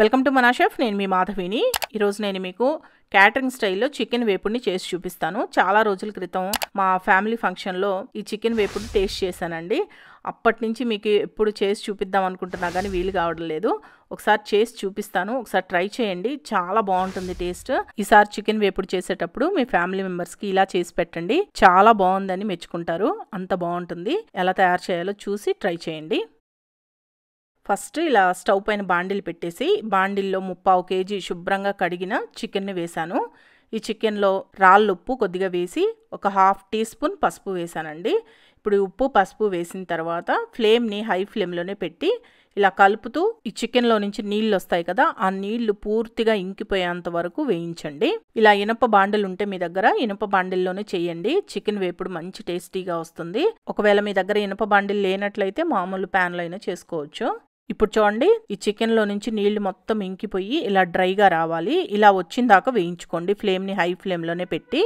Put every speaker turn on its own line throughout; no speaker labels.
welcome to మనా chef నేను మీ మాధవిని ఈరోజు నేను మీకు క్యాటరింగ్ స్టైల్లో చికెన్ వేపుడిని చేసి చూపిస్తాను చాలా రోజుల క్రితం మా ఫ్యామిలీ ఫంక్షన్లో ఈ చికెన్ వేపుడు టేస్ట్ చేశానండి అప్పటి నుంచి మీకు ఎప్పుడు చేసి చూపిద్దాం అనుకుంటున్నా కానీ వీలు కావడం లేదు ఒకసారి చేసి చూపిస్తాను ఒకసారి ట్రై చేయండి చాలా బాగుంటుంది టేస్ట్ ఈసారి చికెన్ వేపుడు చేసేటప్పుడు మీ ఫ్యామిలీ మెంబర్స్కి ఇలా చేసి పెట్టండి చాలా బాగుందని మెచ్చుకుంటారు అంత బాగుంటుంది ఎలా తయారు చేయాలో చూసి ట్రై చేయండి ఫస్ట్ ఇలా స్టవ్ పైన బాండిల్ పెట్టేసి బాండిల్లో ముప్పావు కేజీ శుభ్రంగా కడిగిన చికెన్ని వేశాను ఈ చికెన్లో రాళ్ళు ఉప్పు కొద్దిగా వేసి ఒక హాఫ్ టీ స్పూన్ పసుపు వేశానండి ఇప్పుడు ఉప్పు పసుపు వేసిన తర్వాత ఫ్లేమ్ని హై ఫ్లేమ్లోనే పెట్టి ఇలా కలుపుతూ ఈ చికెన్లో నుంచి నీళ్ళు వస్తాయి కదా ఆ నీళ్లు పూర్తిగా ఇంకిపోయేంత వరకు వేయించండి ఇలా ఇనప బాండలు ఉంటే మీ దగ్గర ఇనప బాండిల్లోనే చేయండి చికెన్ వేపుడు మంచి టేస్టీగా వస్తుంది ఒకవేళ మీ దగ్గర ఇనప బాండిల్ లేనట్లయితే మామూలు ప్యాన్లో అయినా చేసుకోవచ్చు ఇప్పుడు చూడండి ఈ చికెన్లో నుంచి నీళ్లు మొత్తం ఇంకిపోయి ఇలా డ్రైగా రావాలి ఇలా వచ్చిన దాకా వేయించుకోండి ఫ్లేమ్ని హై ఫ్లేమ్లోనే పెట్టి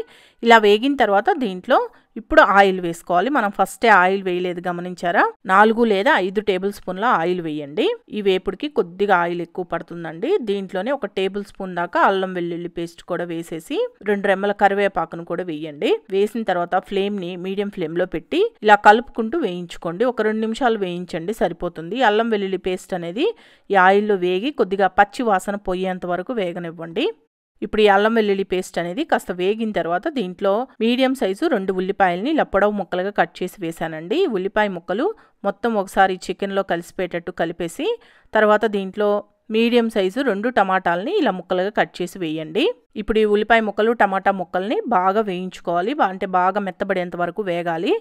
ఇలా వేగిన తర్వాత దీంట్లో ఇప్పుడు ఆయిల్ వేసుకోవాలి మనం ఫస్టే ఆయిల్ వేయలేదు గమనించారా నాలుగు లేదా ఐదు టేబుల్ స్పూన్ల ఆయిల్ వేయండి ఈ వేపుడికి కొద్దిగా ఆయిల్ ఎక్కువ పడుతుందండి దీంట్లోనే ఒక టేబుల్ స్పూన్ దాకా అల్లం వెల్లుల్లి పేస్ట్ కూడా వేసేసి రెండు రెమ్మల కరివేపాకును కూడా వేయండి వేసిన తర్వాత ఫ్లేమ్ని మీడియం ఫ్లేమ్లో పెట్టి ఇలా కలుపుకుంటూ వేయించుకోండి ఒక రెండు నిమిషాలు వేయించండి సరిపోతుంది అల్లం వెల్లుల్లి పేస్ట్ అనేది ఈ ఆయిల్లో వేగి కొద్దిగా పచ్చి వాసన పోయేంత వరకు వేగనివ్వండి ఇప్పుడు ఈ అల్లం వెల్లుల్లి పేస్ట్ అనేది కాస్త వేగిన తర్వాత దీంట్లో మీడియం సైజు రెండు ఉల్లిపాయలని ఇలా పొడవు ముక్కలుగా కట్ చేసి వేశానండి ఉల్లిపాయ ముక్కలు మొత్తం ఒకసారి చికెన్లో కలిసిపోయేటట్టు కలిపేసి తర్వాత దీంట్లో మీడియం సైజు రెండు టమాటాలని ఇలా ముక్కలుగా కట్ చేసి వేయండి ఇప్పుడు ఈ ఉల్లిపాయ ముక్కలు టమాటా ముక్కల్ని బాగా వేయించుకోవాలి అంటే బాగా మెత్తబడేంత వరకు వేగాలి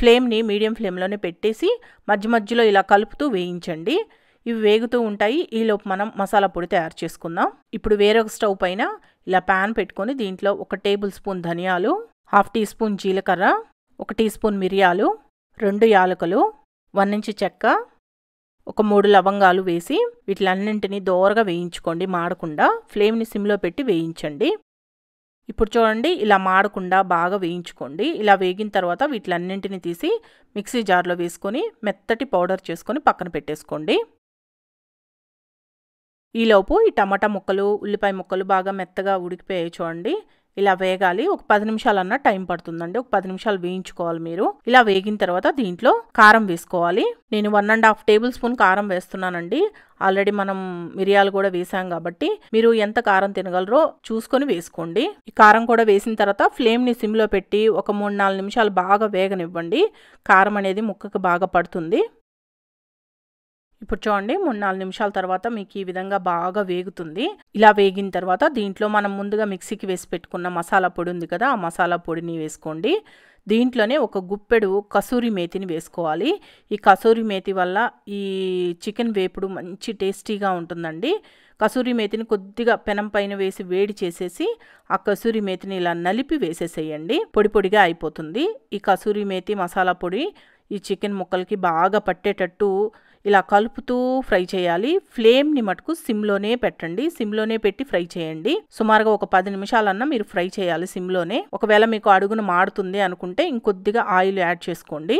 ఫ్లేమ్ని మీడియం ఫ్లేమ్లోనే పెట్టేసి మధ్య మధ్యలో ఇలా కలుపుతూ వేయించండి ఇవి వేగుతూ ఉంటాయి ఈలోపు మనం మసాలా పొడి తయారు చేసుకుందాం ఇప్పుడు వేరొక స్టవ్ పైన ఇలా ప్యాన్ పెట్టుకొని దీంట్లో ఒక టేబుల్ స్పూన్ ధనియాలు హాఫ్ టీ స్పూన్ జీలకర్ర ఒక టీ స్పూన్ మిరియాలు రెండు యాలకులు వన్ ఇంచు చెక్క ఒక మూడు లవంగాలు వేసి వీటిలన్నింటినీ దోరగా వేయించుకోండి మాడకుండా ఫ్లేమ్ని సిమ్లో పెట్టి వేయించండి ఇప్పుడు చూడండి ఇలా మాడకుండా బాగా వేయించుకోండి ఇలా వేగిన తర్వాత వీటిలన్నింటిని తీసి మిక్సీ జార్లో వేసుకొని మెత్తటి పౌడర్ చేసుకొని పక్కన పెట్టేసుకోండి ఈలోపు ఈ టమాటా ముక్కలు ఉల్లిపాయ ముక్కలు బాగా మెత్తగా ఉడికిపోయాయి చూడండి ఇలా వేగాలి ఒక పది నిమిషాలు అన్న టైం పడుతుందండి ఒక పది నిమిషాలు వేయించుకోవాలి మీరు ఇలా వేగిన తర్వాత దీంట్లో కారం వేసుకోవాలి నేను one and half tablespoon కారం వేస్తున్నానండి ఆల్రెడీ మనం మిరియాలు కూడా వేసాం కాబట్టి మీరు ఎంత కారం తినగలరో చూసుకొని వేసుకోండి ఈ కారం కూడా వేసిన తర్వాత ఫ్లేమ్ని సిమ్లో పెట్టి ఒక మూడు నాలుగు నిమిషాలు బాగా వేగనివ్వండి కారం అనేది ముక్కకు బాగా పడుతుంది ఇప్పుడు చూడండి మూడు నాలుగు నిమిషాల తర్వాత మీకు ఈ విధంగా బాగా వేగుతుంది ఇలా వేగిన తర్వాత దీంట్లో మనం ముందుగా మిక్సీకి వేసి పెట్టుకున్న మసాలా పొడి ఉంది కదా ఆ మసాలా పొడిని వేసుకోండి దీంట్లోనే ఒక గుప్పెడు కసూరి మేతిని వేసుకోవాలి ఈ కసూరి మేతి వల్ల ఈ చికెన్ వేపుడు మంచి టేస్టీగా ఉంటుందండి కసూరి మేతిని కొద్దిగా పెనం పైన వేసి వేడి చేసేసి ఆ కసూరి మేతిని ఇలా నలిపి వేసేసేయండి పొడి పొడిగా అయిపోతుంది ఈ కసూరి మేతి మసాలా పొడి ఈ చికెన్ ముక్కలకి బాగా పట్టేటట్టు ఇలా కలుపుతూ ఫ్రై చేయాలి ఫ్లేమ్ని మటుకు సిమ్లోనే పెట్టండి సిమ్లోనే పెట్టి ఫ్రై చేయండి సుమారుగా ఒక పది నిమిషాలన్నా మీరు ఫ్రై చేయాలి సిమ్లోనే ఒకవేళ మీకు అడుగున మాడుతుంది అనుకుంటే ఇంకొద్దిగా ఆయిల్ యాడ్ చేసుకోండి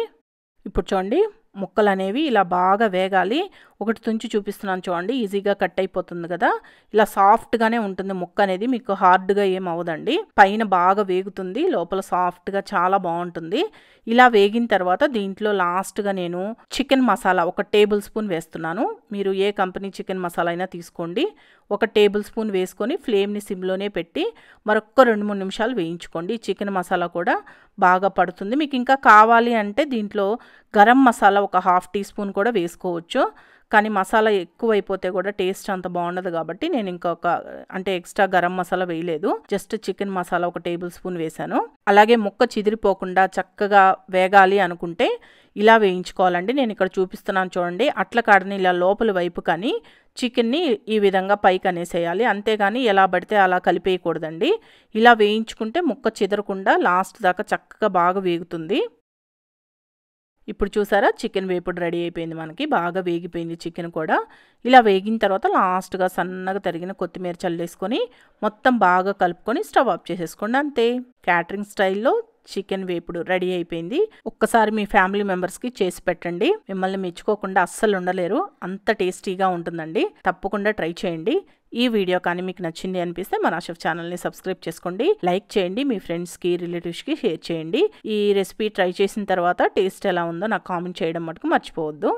ఇప్పుడు చూడండి ముక్కలు అనేవి ఇలా బాగా వేగాలి ఒకటి తుంచి చూపిస్తున్నాను చూడండి ఈజీగా కట్ అయిపోతుంది కదా ఇలా సాఫ్ట్గానే ఉంటుంది ముక్క అనేది మీకు హార్డ్గా ఏం అవ్వదండి పైన బాగా వేగుతుంది లోపల సాఫ్ట్గా చాలా బాగుంటుంది ఇలా వేగిన తర్వాత దీంట్లో లాస్ట్గా నేను చికెన్ మసాలా ఒక టేబుల్ స్పూన్ వేస్తున్నాను మీరు ఏ కంపెనీ చికెన్ మసాలా అయినా తీసుకోండి ఒక టేబుల్ స్పూన్ వేసుకొని ఫ్లేమ్ని సిమ్లోనే పెట్టి మరొక్క రెండు మూడు నిమిషాలు వేయించుకోండి చికెన్ మసాలా కూడా బాగా పడుతుంది మీకు ఇంకా కావాలి అంటే దీంట్లో గరం మసాలా ఒక హాఫ్ టీ స్పూన్ కూడా వేసుకోవచ్చు కానీ మసాలా ఎక్కువైపోతే కూడా టేస్ట్ అంత బాగుండదు కాబట్టి నేను ఇంకొక అంటే ఎక్స్ట్రా గరం మసాలా వేయలేదు జస్ట్ చికెన్ మసాలా ఒక టేబుల్ స్పూన్ వేశాను అలాగే ముక్క చిదిరిపోకుండా చక్కగా వేగాలి అనుకుంటే ఇలా వేయించుకోవాలండి నేను ఇక్కడ చూపిస్తున్నాను చూడండి అట్ల కాడని ఇలా లోపల వైపు కానీ చికెన్ని ఈ విధంగా పైకి అనేసేయాలి అంతేగాని ఎలా పడితే అలా కలిపేయకూడదండి ఇలా వేయించుకుంటే ముక్క చెదరకుండా లాస్ట్ దాకా చక్కగా బాగా వేగుతుంది ఇప్పుడు చూసారా చికెన్ వేపుడు రెడీ అయిపోయింది మనకి బాగా వేగిపోయింది చికెన్ కూడా ఇలా వేగిన తర్వాత లాస్ట్గా సన్నగా తరిగిన కొత్తిమీర చల్లేసుకొని మొత్తం బాగా కలుపుకొని స్టవ్ ఆఫ్ చేసేసుకోండి అంతే క్యాటరింగ్ స్టైల్లో చికెన్ వేపుడు రెడీ అయిపోయింది ఒక్కసారి మీ ఫ్యామిలీ మెంబర్స్కి చేసి పెట్టండి మిమ్మల్ని మెచ్చుకోకుండా అస్సలు ఉండలేరు అంత టేస్టీగా ఉంటుందండి తప్పకుండా ట్రై చేయండి ఈ వీడియో కానీ మీకు నచ్చింది అనిపిస్తే మన ఆషఫ్ ఛానల్ని సబ్స్క్రైబ్ చేసుకోండి లైక్ చేయండి మీ ఫ్రెండ్స్కి రిలేటివ్స్కి షేర్ చేయండి ఈ రెసిపీ ట్రై చేసిన తర్వాత టేస్ట్ ఎలా ఉందో నాకు కామెంట్ చేయడం మటుకు మర్చిపోవద్దు